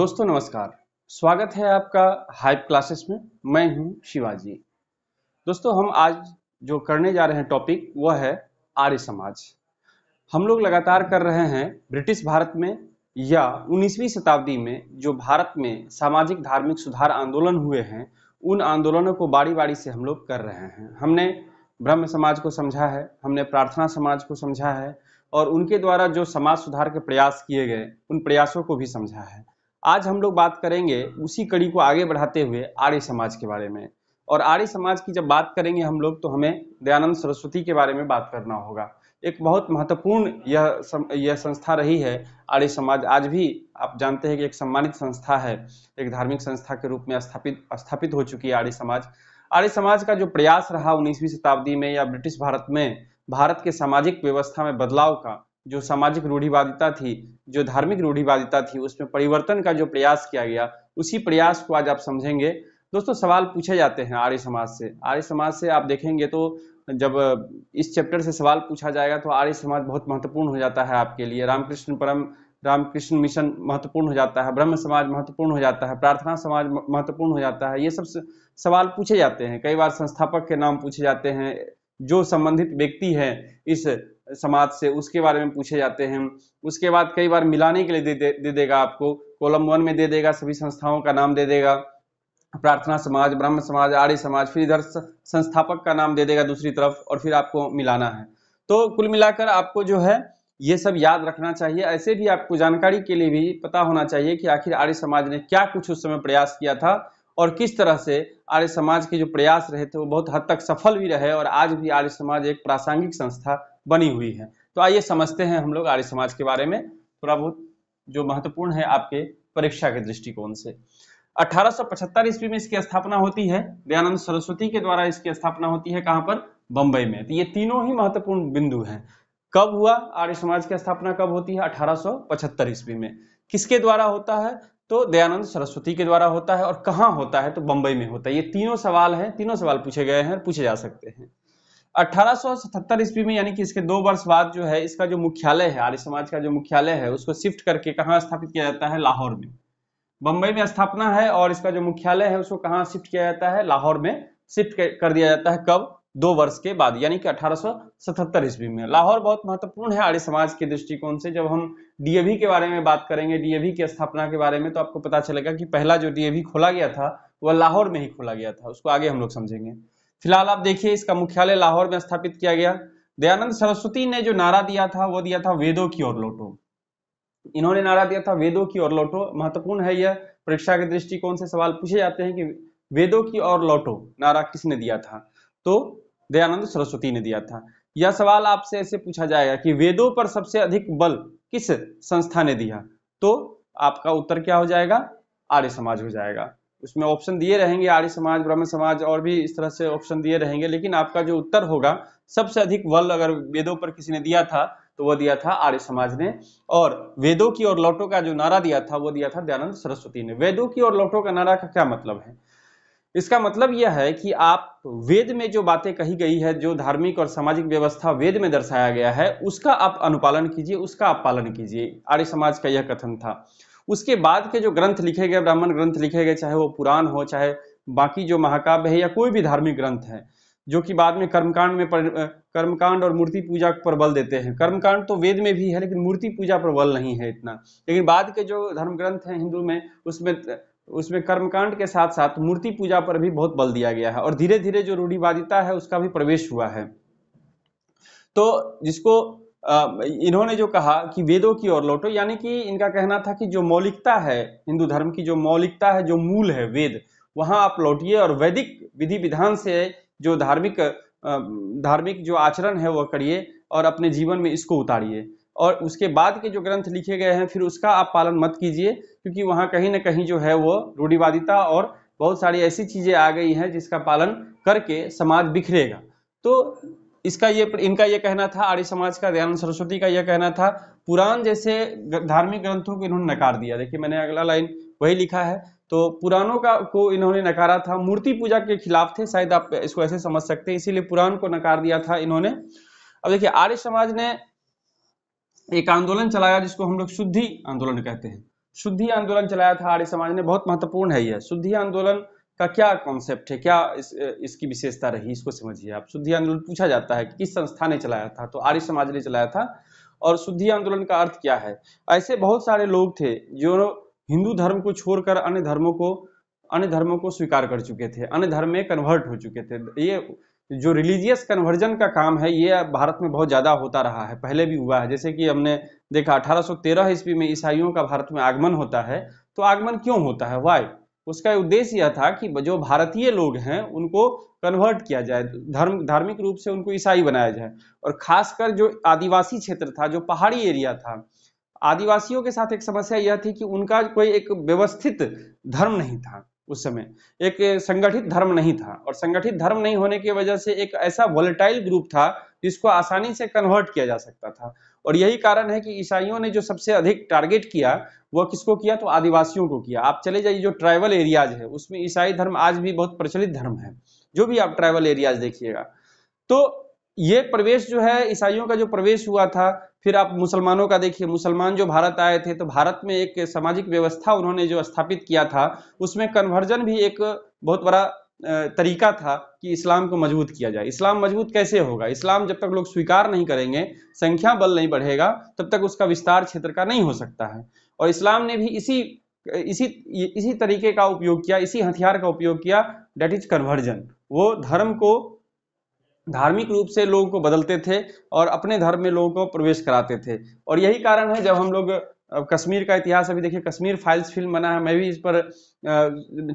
दोस्तों नमस्कार स्वागत है आपका हाइप क्लासेस में मैं हूं शिवाजी दोस्तों हम आज जो करने जा रहे हैं टॉपिक वह है आर्य समाज हम लोग लगातार कर रहे हैं ब्रिटिश भारत में या 19वीं शताब्दी में जो भारत में सामाजिक धार्मिक सुधार आंदोलन हुए हैं उन आंदोलनों को बारी बारी से हम लोग कर रहे हैं हमने ब्रह्म समाज को समझा है हमने प्रार्थना समाज को समझा है और उनके द्वारा जो समाज सुधार के प्रयास किए गए उन प्रयासों को भी समझा है आज हम लोग बात करेंगे उसी कड़ी को आगे बढ़ाते हुए आर्य समाज के बारे में और आर्य समाज की जब बात करेंगे हम लोग तो हमें दयानंद सरस्वती के बारे में बात करना होगा एक बहुत महत्वपूर्ण यह सम, यह संस्था रही है आर्य समाज आज भी आप जानते हैं कि एक सम्मानित संस्था है एक धार्मिक संस्था के रूप में स्थापित स्थापित हो चुकी है आर्य समाज आर्य समाज का जो प्रयास रहा उन्नीसवीं शताब्दी में या ब्रिटिश भारत में भारत के सामाजिक व्यवस्था में बदलाव का जो सामाजिक रूढ़िवादिता थी जो धार्मिक रूढ़िवादिता थी उसमें परिवर्तन का जो प्रयास किया गया उसी प्रयास को आज आप समझेंगे दोस्तों सवाल पूछे जाते हैं आर्य समाज से आर्य समाज से आप देखेंगे तो जब इस चैप्टर से सवाल पूछा जाएगा तो आर्य समाज बहुत महत्वपूर्ण हो जाता है आपके लिए रामकृष्ण परम रामकृष्ण मिशन महत्वपूर्ण हो जाता है ब्रह्म समाज महत्वपूर्ण हो जाता है प्रार्थना समाज महत्वपूर्ण हो जाता है ये सब सवाल पूछे जाते हैं कई बार संस्थापक के नाम पूछे जाते हैं जो संबंधित व्यक्ति है इस समाज से उसके बारे में पूछे जाते हैं उसके बाद कई बार मिलाने के लिए दे, दे, दे देगा आपको कॉलम वन में दे देगा सभी संस्थाओं का नाम दे देगा प्रार्थना समाज ब्रह्म समाज आर्य समाज फिर इधर संस्थापक का नाम दे देगा दूसरी तरफ और फिर आपको मिलाना है तो कुल मिलाकर आपको जो है ये सब याद रखना चाहिए ऐसे भी आपको जानकारी के लिए भी पता होना चाहिए कि आखिर आर्य समाज ने क्या कुछ उस समय प्रयास किया था और किस तरह से आर्य समाज के जो प्रयास रहे थे वो बहुत हद तक सफल भी रहे और आज भी आर्य समाज एक प्रासंगिक संस्था बनी हुई है तो आइए समझते हैं हम लोग आर्य समाज के बारे में थोड़ा बहुत जो महत्वपूर्ण है आपके परीक्षा के दृष्टिकोण से 1875 ईस्वी में इसकी स्थापना होती है दयानंद सरस्वती के द्वारा इसकी स्थापना होती है कहां पर बंबई में तो ये तीनों ही महत्वपूर्ण बिंदु हैं कब हुआ आर्य समाज की स्थापना कब होती है 1875 ईस्वी में किसके द्वारा होता है तो दयानंद सरस्वती के द्वारा होता है और कहाँ होता है तो बंबई में होता है ये तीनों सवाल हैं तीनों सवाल पूछे गए हैं और पूछे जा सकते हैं 1877 ईस्वी में यानी कि इसके दो वर्ष बाद जो है इसका जो मुख्यालय है आर्य समाज का जो मुख्यालय है उसको शिफ्ट करके कहाँ स्थापित किया जाता है लाहौर में बंबई में स्थापना है और इसका जो मुख्यालय है उसको कहाँ शिफ्ट किया जाता है लाहौर में शिफ्ट कर दिया जाता है कब दो वर्ष के बाद यानी कि 1877 ईस्वी में लाहौर बहुत महत्वपूर्ण है आर्य समाज के दृष्टिकोण से जब हम डीएवी के बारे में बात करेंगे डीएवी की स्थापना के बारे में तो आपको पता चलेगा कि पहला जो डीएवी खोला गया था वह लाहौर में ही खोला गया था उसको आगे हम लोग समझेंगे फिलहाल आप देखिए इसका मुख्यालय लाहौर में स्थापित किया गया दयानंद सरस्वती ने जो नारा दिया था वो दिया था वेदों की ओर लौटो इन्होंने नारा दिया था वेदों की ओर लौटो महत्वपूर्ण है यह परीक्षा के दृष्टिकोण से सवाल पूछे जाते हैं कि वेदों की ओर लौटो नारा किसने दिया था तो दयानंद सरस्वती ने दिया था यह सवाल आपसे ऐसे पूछा जाएगा कि वेदों पर सबसे अधिक बल किस संस्था ने दिया तो आपका उत्तर क्या हो जाएगा आर्य समाज हो जाएगा उसमें ऑप्शन दिए रहेंगे आर्य समाज ब्राह्मण समाज और भी इस तरह से ऑप्शन दिए रहेंगे लेकिन आपका जो उत्तर होगा सबसे अधिक वल अगर वेदों पर किसी ने दिया था तो वह दिया था आर्य समाज ने और वेदों की और लौटों का जो नारा दिया था वो दिया था दयानंद सरस्वती ने वेदों की और लौटों का नारा का क्या मतलब है इसका मतलब यह है कि आप वेद में जो बातें कही गई है जो धार्मिक और सामाजिक व्यवस्था वेद में दर्शाया गया है उसका आप अनुपालन कीजिए उसका आप पालन कीजिए आर्य समाज का यह कथन था उसके बाद के जो ग्रंथ लिखे गए ब्राह्मण ग्रंथ लिखे गए चाहे वो पुराण हो चाहे बाकी जो महाकाव्य है या कोई भी धार्मिक ग्रंथ है जो कि बाद में कर्मकांड में पर, कर्मकांड और मूर्ति पूजा पर बल देते हैं कर्मकांड तो वेद में भी है लेकिन मूर्ति पूजा पर बल नहीं है इतना लेकिन बाद के जो धर्म ग्रंथ हैं हिंदू में उसमें उसमें कर्मकांड के साथ साथ मूर्ति पूजा पर भी बहुत बल दिया गया है और धीरे धीरे जो रूढ़िवादिता है उसका भी प्रवेश हुआ है तो जिसको इन्होंने जो कहा कि वेदों की ओर लौटो यानी कि इनका कहना था कि जो मौलिकता है हिंदू धर्म की जो मौलिकता है जो मूल है वेद वहां आप लौटिए और वैदिक विधि विधान से जो धार्मिक धार्मिक जो आचरण है वह करिए और अपने जीवन में इसको उतारिए और उसके बाद के जो ग्रंथ लिखे गए हैं फिर उसका आप पालन मत कीजिए क्योंकि वहाँ कहीं ना कहीं जो है वो रूढ़िवादिता और बहुत सारी ऐसी चीज़ें आ गई हैं जिसका पालन करके समाज बिखरेगा तो इसका ये इनका ये कहना था आर्य समाज का दयानंद सरस्वती का यह कहना था पुराण जैसे धार्मिक ग्रंथों को इन्होंने नकार दिया देखिए मैंने अगला लाइन वही लिखा है तो पुराणों का को इन्होंने नकारा था मूर्ति पूजा के खिलाफ थे शायद आप इसको ऐसे समझ सकते हैं इसीलिए पुराण को नकार दिया था इन्होंने अब देखिए आर्य समाज ने एक आंदोलन चलाया जिसको हम लोग शुद्धि आंदोलन कहते हैं शुद्धि आंदोलन चलाया था आर्य समाज ने बहुत महत्वपूर्ण है यह शुद्धि आंदोलन का क्या कॉन्सेप्ट है क्या इस, इसकी विशेषता रही इसको समझिए आप शुद्धि आंदोलन पूछा जाता है कि किस संस्था ने चलाया था तो आर्य समाज ने चलाया था और शुद्धि आंदोलन का अर्थ क्या है ऐसे बहुत सारे लोग थे जो हिंदू धर्म को छोड़कर अन्य धर्मों को अन्य धर्मों को स्वीकार कर चुके थे अन्य धर्म में कन्वर्ट हो चुके थे ये जो रिलीजियस कन्वर्जन का काम है ये भारत में बहुत ज़्यादा होता रहा है पहले भी हुआ है जैसे कि हमने देखा 1813 ईस्वी में ईसाइयों का भारत में आगमन होता है तो आगमन क्यों होता है वाई उसका उद्देश्य यह था कि जो भारतीय लोग हैं उनको कन्वर्ट किया जाए धर्म धार्मिक रूप से उनको ईसाई बनाया जाए और खासकर जो आदिवासी क्षेत्र था जो पहाड़ी एरिया था आदिवासियों के साथ एक समस्या यह थी कि उनका कोई एक व्यवस्थित धर्म नहीं था उस समय एक संगठित धर्म नहीं था और संगठित धर्म नहीं होने की वजह से एक ऐसा वॉलेटाइल ग्रुप था जिसको आसानी से कन्वर्ट किया जा सकता था और यही कारण है कि ईसाइयों ने जो सबसे अधिक टारगेट किया वो किसको किया तो आदिवासियों को किया आप चले जाइए जो ट्राइबल एरियाज है उसमें ईसाई धर्म आज भी बहुत प्रचलित धर्म है जो भी आप ट्राइबल एरियाज देखिएगा तो ये प्रवेश जो है ईसाइयों का जो प्रवेश हुआ था फिर आप मुसलमानों का देखिए मुसलमान जो भारत आए थे तो भारत में एक सामाजिक व्यवस्था उन्होंने जो स्थापित किया था उसमें कन्वर्जन भी एक बहुत बड़ा तरीका था कि इस्लाम को मजबूत किया जाए इस्लाम मजबूत कैसे होगा इस्लाम जब तक लोग स्वीकार नहीं करेंगे संख्या बल नहीं बढ़ेगा तब तक उसका विस्तार क्षेत्र का नहीं हो सकता है और इस्लाम ने भी इसी इसी इसी तरीके का उपयोग किया इसी हथियार का उपयोग किया डेट इज कन्वर्जन वो धर्म को धार्मिक रूप से लोगों को बदलते थे और अपने धर्म में लोगों को प्रवेश कराते थे और यही कारण है जब हम लोग कश्मीर का इतिहास अभी देखिए कश्मीर फाइल्स फिल्म बना है मैं भी इस पर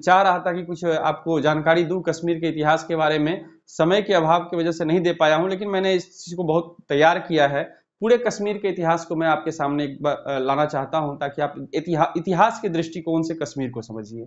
चाह रहा था कि कुछ आपको जानकारी दूं कश्मीर के इतिहास के बारे में समय के अभाव की वजह से नहीं दे पाया हूं लेकिन मैंने इस चीज़ को बहुत तैयार किया है पूरे कश्मीर के इतिहास को मैं आपके सामने लाना चाहता हूँ ताकि आप इतिहा, इतिहास के दृष्टिकोण से कश्मीर को समझिए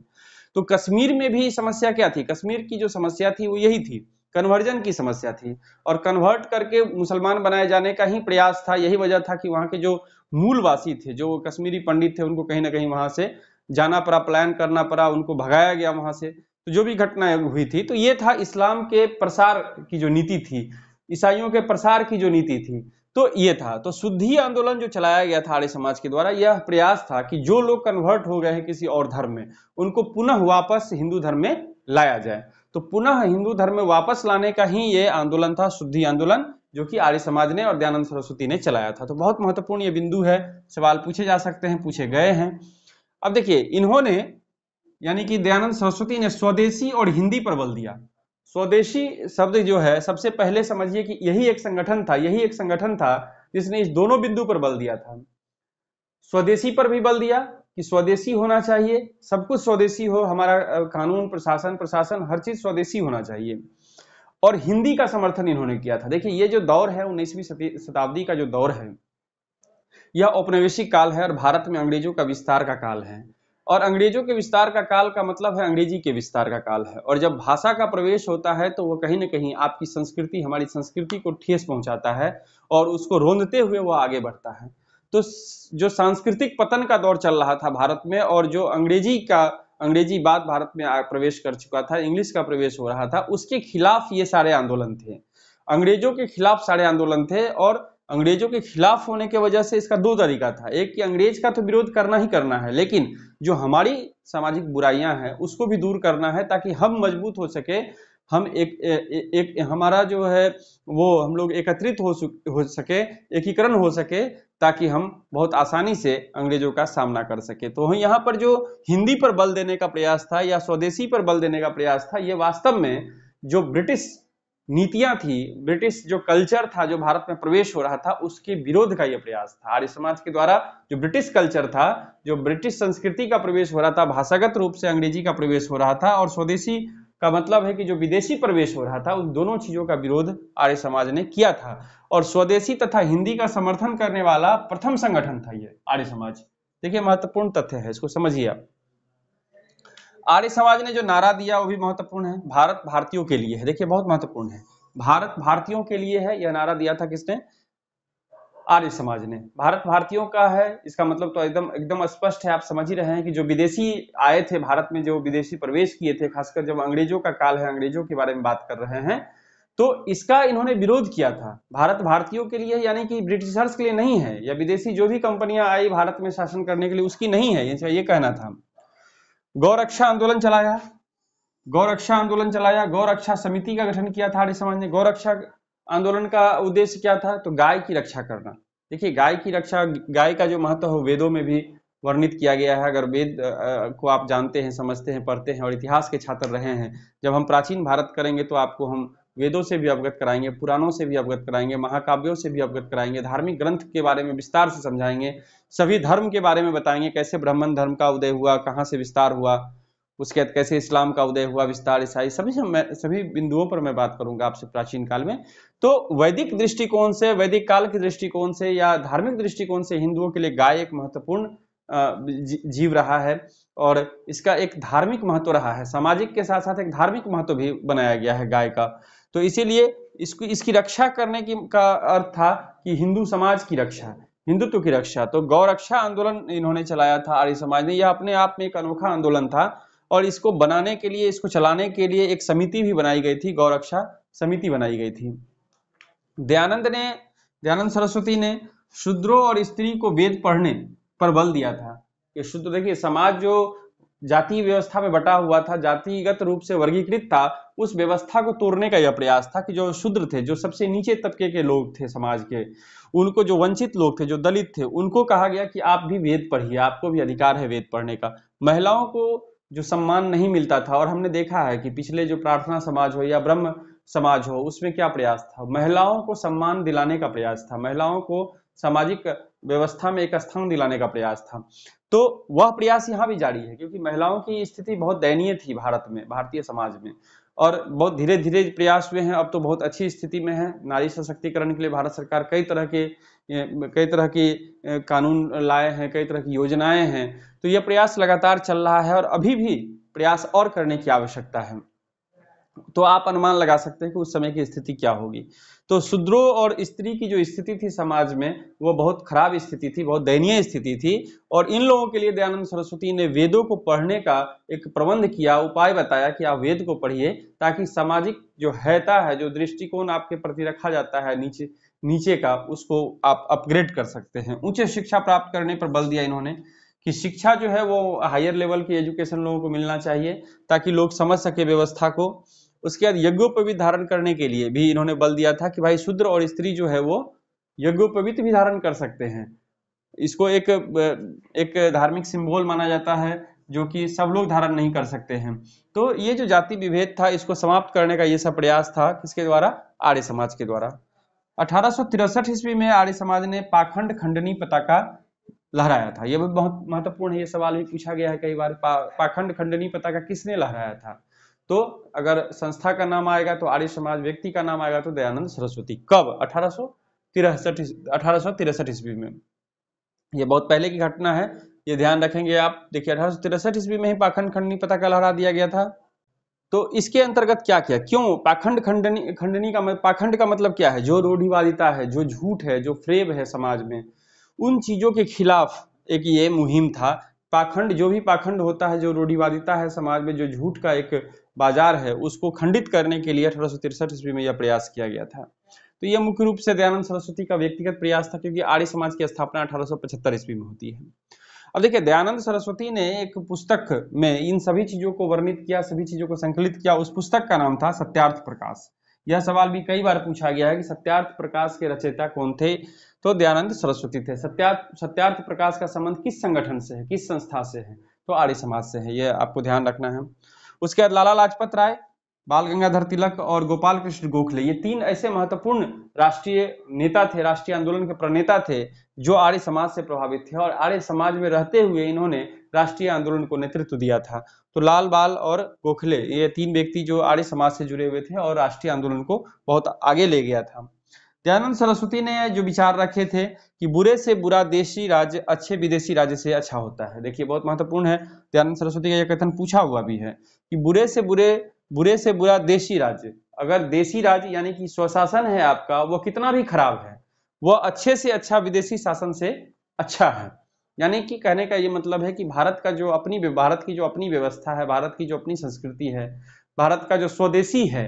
तो कश्मीर में भी समस्या क्या थी कश्मीर की जो समस्या थी वो यही थी कन्वर्जन की समस्या थी और कन्वर्ट करके मुसलमान बनाए जाने का ही प्रयास था यही वजह था कि वहाँ के जो मूलवासी थे जो कश्मीरी पंडित थे उनको कहीं ना कहीं वहाँ से जाना पड़ा प्लान करना पड़ा उनको भगाया गया वहाँ से तो जो भी घटना हुई थी तो ये था इस्लाम के प्रसार की जो नीति थी ईसाइयों के प्रसार की जो नीति थी तो ये था तो शुद्धि आंदोलन जो चलाया गया था आर्य समाज के द्वारा यह प्रयास था कि जो लोग कन्वर्ट हो गए हैं किसी और धर्म में उनको पुनः वापस हिंदू धर्म में लाया जाए तो पुनः हिंदू धर्म में वापस लाने का ही ये आंदोलन था शुद्धि आंदोलन जो कि आर्य समाज ने और दयानंद सरस्वती ने चलाया था तो बहुत महत्वपूर्ण ये बिंदु है सवाल पूछे जा सकते हैं पूछे गए हैं अब देखिए इन्होंने यानी कि दयानंद सरस्वती ने स्वदेशी और हिंदी पर बल दिया स्वदेशी शब्द जो है सबसे पहले समझिए कि यही एक संगठन था यही एक संगठन था जिसने इस दोनों बिंदु पर बल दिया था स्वदेशी पर भी बल दिया कि स्वदेशी होना चाहिए सब कुछ स्वदेशी हो हमारा कानून प्रशासन प्रशासन हर चीज स्वदेशी होना चाहिए और हिंदी का समर्थन इन्होंने किया था देखिए ये जो दौर है उन्नीसवीं शताब्दी का जो दौर है यह औपनिवेशिक काल है और भारत में अंग्रेजों का विस्तार का काल है और अंग्रेजों के विस्तार का काल का मतलब है अंग्रेजी के विस्तार का काल है और जब भाषा का प्रवेश होता है तो वो कहीं ना कहीं आपकी संस्कृति हमारी संस्कृति को ठेस पहुंचाता है और उसको रोंदते हुए वह आगे बढ़ता है तो जो सांस्कृतिक पतन का दौर चल रहा था भारत में और जो अंग्रेजी का अंग्रेजी बात भारत में प्रवेश कर चुका था इंग्लिश का प्रवेश हो रहा था उसके खिलाफ ये सारे आंदोलन थे अंग्रेजों के खिलाफ सारे आंदोलन थे और अंग्रेजों के खिलाफ होने की वजह से इसका दो तरीका था एक कि अंग्रेज का तो विरोध करना ही करना है लेकिन जो हमारी सामाजिक बुराइयां हैं उसको भी दूर करना है ताकि हम मजबूत हो सके हम एक एक, एक हमारा जो है वो हम लोग एकत्रित हो सके एकीकरण हो सके ताकि हम बहुत आसानी से अंग्रेजों का सामना कर सके तो यहाँ पर जो हिंदी पर बल देने का प्रयास था या स्वदेशी पर बल देने का प्रयास था ये वास्तव में जो ब्रिटिश नीतियां थी ब्रिटिश जो कल्चर था जो भारत में प्रवेश हो रहा था उसके विरोध का यह प्रयास था आर्य समाज के द्वारा जो ब्रिटिश कल्चर था जो ब्रिटिश संस्कृति का प्रवेश हो रहा था भाषागत रूप से अंग्रेजी का प्रवेश हो रहा था और स्वदेशी का मतलब है कि जो विदेशी प्रवेश हो रहा था उन दोनों चीजों का विरोध आर्य समाज ने किया था और स्वदेशी तथा हिंदी का समर्थन करने वाला प्रथम संगठन था ये आर्य समाज देखिए महत्वपूर्ण तथ्य है इसको समझिए आप आर्य समाज ने जो नारा दिया वो भी महत्वपूर्ण है भारत भारतीयों के लिए है देखिए बहुत महत्वपूर्ण है भारत भारतीयों के लिए है यह नारा दिया था किसने आर्य समाज ने भारत भारतीयों का है इसका मतलब तो एकदम एकदम स्पष्ट है आप समझ ही रहे हैं कि जो विदेशी आए थे भारत में जो विदेशी प्रवेश किए थे खासकर जब अंग्रेजों का काल है अंग्रेजों के बारे में बात कर रहे हैं तो इसका इन्होंने विरोध किया था भारत भारतीयों के लिए यानी कि ब्रिटिशर्स के लिए नहीं है या विदेशी जो भी कंपनियां आई भारत में शासन करने के लिए उसकी नहीं है ये, कहना था गौरक्षा आंदोलन चलाया गौरक्षा आंदोलन चलाया गौरक्षा समिति का गठन किया था आर्य समाज ने गौरक्षा आंदोलन का उद्देश्य क्या था तो गाय की रक्षा करना देखिए गाय की रक्षा गाय का जो महत्व है वेदों में भी वर्णित किया गया है अगर वेद को आप जानते हैं समझते हैं पढ़ते हैं और इतिहास के छात्र रहे हैं जब हम प्राचीन भारत करेंगे तो आपको हम वेदों से भी अवगत कराएंगे पुराणों से भी अवगत कराएंगे महाकाव्यों से भी अवगत कराएंगे धार्मिक ग्रंथ के बारे में विस्तार से समझाएंगे सभी धर्म के बारे में बताएंगे कैसे ब्राह्मण धर्म का उदय हुआ कहाँ से विस्तार हुआ उसके बाद कैसे इस्लाम का उदय हुआ विस्तार ईसाई सभी मैं सभी बिंदुओं पर मैं बात करूंगा आपसे प्राचीन काल में तो वैदिक दृष्टिकोण से वैदिक काल के दृष्टिकोण से या धार्मिक दृष्टिकोण से हिंदुओं के लिए गाय एक महत्वपूर्ण जीव रहा है और इसका एक धार्मिक महत्व रहा है सामाजिक के साथ साथ एक धार्मिक महत्व भी बनाया गया है गाय का तो इसीलिए इसको इसकी रक्षा करने की का अर्थ था कि हिंदू समाज की रक्षा हिंदुत्व की रक्षा तो गौरक्षा आंदोलन इन्होंने चलाया था आर्य समाज ने यह अपने आप में एक अनोखा आंदोलन था और इसको बनाने के लिए इसको चलाने के लिए एक समिति भी बनाई गई थी गौरक्षा समिति बनाई गई थी दयानंद ने दयानंद सरस्वती ने शूद्रों और स्त्री को वेद पढ़ने पर बल दिया था कि शूद्र देखिए समाज जो जाति व्यवस्था में बटा हुआ था जातिगत रूप से वर्गीकृत था उस व्यवस्था को तोड़ने का यह प्रयास था कि जो शूद्र थे जो सबसे नीचे तबके के लोग थे समाज के उनको जो वंचित लोग थे जो दलित थे उनको कहा गया कि आप भी वेद पढ़िए आपको भी अधिकार है वेद पढ़ने का महिलाओं को जो सम्मान नहीं मिलता था और हमने देखा है कि पिछले जो प्रार्थना समाज हो या ब्रह्म समाज हो उसमें क्या प्रयास था महिलाओं को सम्मान दिलाने का प्रयास था महिलाओं को सामाजिक व्यवस्था में एक स्थान दिलाने का प्रयास था तो वह प्रयास यहाँ भी जारी है क्योंकि महिलाओं की स्थिति बहुत दयनीय थी भारत में भारतीय समाज में और बहुत धीरे धीरे प्रयास हुए हैं अब तो बहुत अच्छी स्थिति में है नारी सशक्तिकरण के लिए भारत सरकार कई तरह के कई तरह की कानून लाए हैं कई तरह की योजनाएं हैं तो यह प्रयास लगातार चल रहा है और अभी भी प्रयास और करने की आवश्यकता है तो आप अनुमान लगा सकते हैं कि उस समय की स्थिति क्या होगी तो शूद्रो और स्त्री की जो स्थिति थी समाज में वो बहुत खराब स्थिति थी बहुत दयनीय स्थिति थी और इन लोगों के लिए दयानंद सरस्वती ने वेदों को पढ़ने का एक प्रबंध किया उपाय बताया कि आप वेद को पढ़िए ताकि सामाजिक जो हैता है जो दृष्टिकोण आपके प्रति रखा जाता है नीचे नीचे का उसको आप अपग्रेड कर सकते हैं उच्च शिक्षा प्राप्त करने पर बल दिया इन्होंने कि शिक्षा जो है वो हायर लेवल की एजुकेशन लोगों को मिलना चाहिए ताकि लोग समझ सके व्यवस्था को उसके बाद यज्ञोपवीत धारण करने के लिए भी इन्होंने बल दिया था कि भाई शूद्र और स्त्री जो है वो यज्ञोपवीत भी धारण कर सकते हैं इसको एक एक धार्मिक सिंबल माना जाता है जो कि सब लोग धारण नहीं कर सकते हैं तो ये जो जाति विभेद था इसको समाप्त करने का ये सब प्रयास था किसके द्वारा आर्य समाज के द्वारा अठारह ईस्वी में आर्य समाज ने पाखंड खंडनी पताका लहराया था यह भी बहुत महत्वपूर्ण है ये सवाल भी पूछा गया है कई बार पा, पाखंड खंडनी पताका किसने लहराया था तो अगर संस्था का नाम आएगा तो आर्य समाज व्यक्ति का नाम आएगा तो दयानंद सरस्वती कब अठारह सौ अठारह ईस्वी में यह बहुत पहले की घटना है ये ध्यान रखेंगे आप देखिए अठारह ईस्वी में ही पाखंड खंडनी पताका लहरा दिया गया था तो इसके अंतर्गत क्या किया क्यों पाखंड खंडनी खंडनी का पाखंड का मतलब क्या है जो रूढ़िवादिता है जो झूठ है जो फ्रेब है समाज में उन चीज़ों के खिलाफ एक ये मुहिम था पाखंड जो भी पाखंड होता है जो रूढ़िवादिता है समाज में जो झूठ का एक बाजार है उसको खंडित करने के लिए अठारह सौ तिरसठ ईस्वी में यह प्रयास किया गया था तो यह मुख्य रूप से दयानंद सरस्वती का व्यक्तिगत प्रयास था क्योंकि आर्य समाज की स्थापना अठारह ईस्वी में होती है अब देखिए दयानंद सरस्वती ने एक पुस्तक में इन सभी चीजों को वर्णित किया सभी चीजों को संकलित किया उस पुस्तक का नाम था सत्यार्थ प्रकाश यह सवाल भी कई बार पूछा गया है कि सत्यार्थ प्रकाश के रचयिता कौन थे तो दयानंद सरस्वती थे सत्यार्थ सत्यार्थ प्रकाश का संबंध किस संगठन से है किस संस्था से है तो आर्य समाज से है यह आपको ध्यान रखना है उसके बाद लाला लाजपत राय बाल गंगाधर तिलक और गोपाल कृष्ण गोखले ये तीन ऐसे महत्वपूर्ण राष्ट्रीय नेता थे राष्ट्रीय आंदोलन के प्रणेता थे जो आर्य समाज से प्रभावित थे और आर्य समाज में रहते हुए इन्होंने राष्ट्रीय आंदोलन को नेतृत्व दिया था तो लाल बाल और गोखले ये तीन व्यक्ति जो आर्य समाज से जुड़े हुए थे और राष्ट्रीय आंदोलन को बहुत आगे ले गया था दयानंद सरस्वती ने जो विचार रखे थे कि बुरे से बुरा देशी राज्य अच्छे विदेशी राज्य से अच्छा होता है देखिए बहुत महत्वपूर्ण है दयानंद सरस्वती का यह कथन पूछा हुआ भी है कि बुरे से बुरे बुरे से बुरा देशी राज्य अगर देशी राज्य यानी कि स्वशासन है आपका वो कितना भी खराब है वह अच्छे से अच्छा विदेशी शासन से अच्छा है यानी कि कहने का ये मतलब है कि भारत का जो अपनी भारत की जो अपनी व्यवस्था है भारत की जो अपनी संस्कृति है भारत का जो स्वदेशी है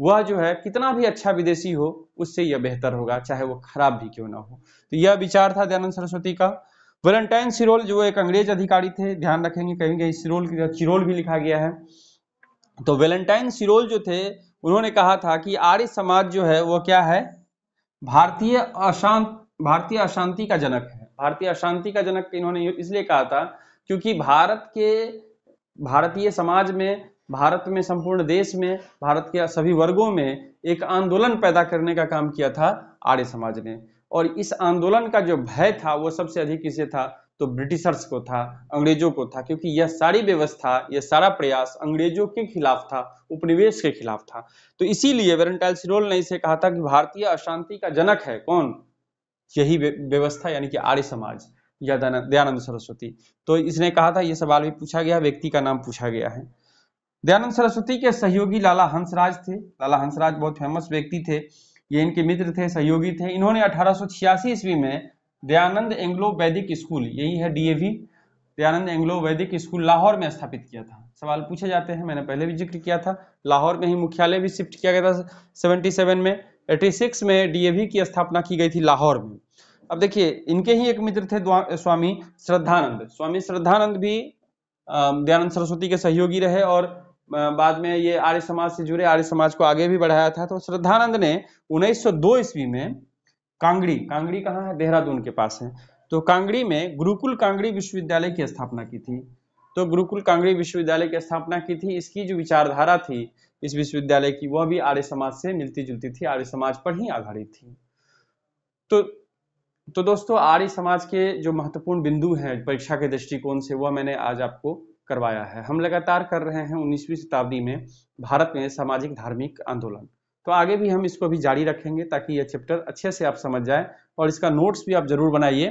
वह जो है कितना भी अच्छा विदेशी हो उससे यह बेहतर होगा चाहे वो खराब भी क्यों ना हो तो यह विचार था दयानंद सरस्वती का वेलेंटाइन सिरोल जो एक अंग्रेज अधिकारी थे ध्यान रखेंगे कहीं कहीं सिरोल की चिरोल भी लिखा गया है तो वेलेंटाइन सिरोल जो थे उन्होंने कहा था कि आर्य समाज जो है वो क्या है भारतीय अशांत भारतीय अशांति का जनक है भारतीय अशांति का जनक इन्होंने इसलिए कहा था क्योंकि भारत के भारतीय समाज में भारत में संपूर्ण देश में भारत के सभी वर्गों में एक आंदोलन पैदा करने का काम किया था आर्य समाज ने और इस आंदोलन का जो भय था वो सबसे अधिक किसे था तो ब्रिटिशर्स को था अंग्रेजों को था क्योंकि यह सारी व्यवस्था यह सारा प्रयास अंग्रेजों के खिलाफ था उपनिवेश के खिलाफ था तो इसीलिए वेरेंटाइल सिरोल ने इसे कहा था कि भारतीय अशांति का जनक है कौन यही व्यवस्था यानी कि आर्य समाज या दयानंद सरस्वती तो इसने कहा था यह सवाल भी पूछा गया व्यक्ति का नाम पूछा गया है दयानंद सरस्वती के सहयोगी लाला हंसराज थे लाला हंसराज बहुत फेमस व्यक्ति थे ये इनके मित्र थे सहयोगी थे इन्होंने अठारह ईस्वी में दयानंद एंग्लो वैदिक स्कूल यही है DAV Dayanand Anglo Vedic school Lahore में स्थापित किया था सवाल पूछे जाते हैं मैंने पहले भी जिक्र किया था लाहौर में ही मुख्यालय भी शिफ्ट किया गया था 77 में 86 में डीएवी की स्थापना की गई थी लाहौर में अब देखिए इनके ही एक मित्र थे स्वामी श्रद्धानंद स्वामी श्रद्धानंद भी दयानंद सरस्वती के सहयोगी रहे और बाद में ये आर्य समाज से जुड़े आर्य समाज को आगे भी बढ़ाया था तो श्रद्धानंद ने 1902 ईस्वी में कांगड़ी कांगड़ी कहाँ है देहरादून के पास है तो कांगड़ी में गुरुकुल कांगड़ी विश्वविद्यालय की स्थापना की थी तो गुरुकुल कांगड़ी विश्वविद्यालय की स्थापना की थी इसकी जो विचारधारा थी इस विश्वविद्यालय की वह भी आर्य समाज से मिलती जुलती थी आर्य समाज पर ही आधारित थी तो तो दोस्तों आर्य समाज के जो महत्वपूर्ण बिंदु हैं परीक्षा के दृष्टिकोण से वह मैंने आज आपको करवाया है हम लगातार कर रहे हैं उन्नीसवीं शताब्दी में भारत में सामाजिक धार्मिक आंदोलन तो आगे भी हम इसको भी जारी रखेंगे ताकि ये चैप्टर अच्छे से आप समझ जाए और इसका नोट्स भी आप जरूर बनाइए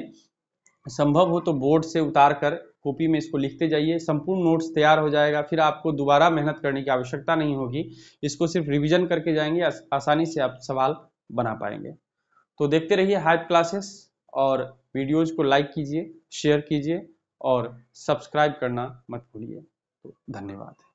संभव हो तो बोर्ड से उतार कर कॉपी में इसको लिखते जाइए संपूर्ण नोट्स तैयार हो जाएगा फिर आपको दोबारा मेहनत करने की आवश्यकता नहीं होगी इसको सिर्फ रिवीजन करके जाएंगे आस, आसानी से आप सवाल बना पाएंगे तो देखते रहिए हाइप क्लासेस और वीडियोज को लाइक कीजिए शेयर कीजिए और सब्सक्राइब करना मत भूलिए तो धन्यवाद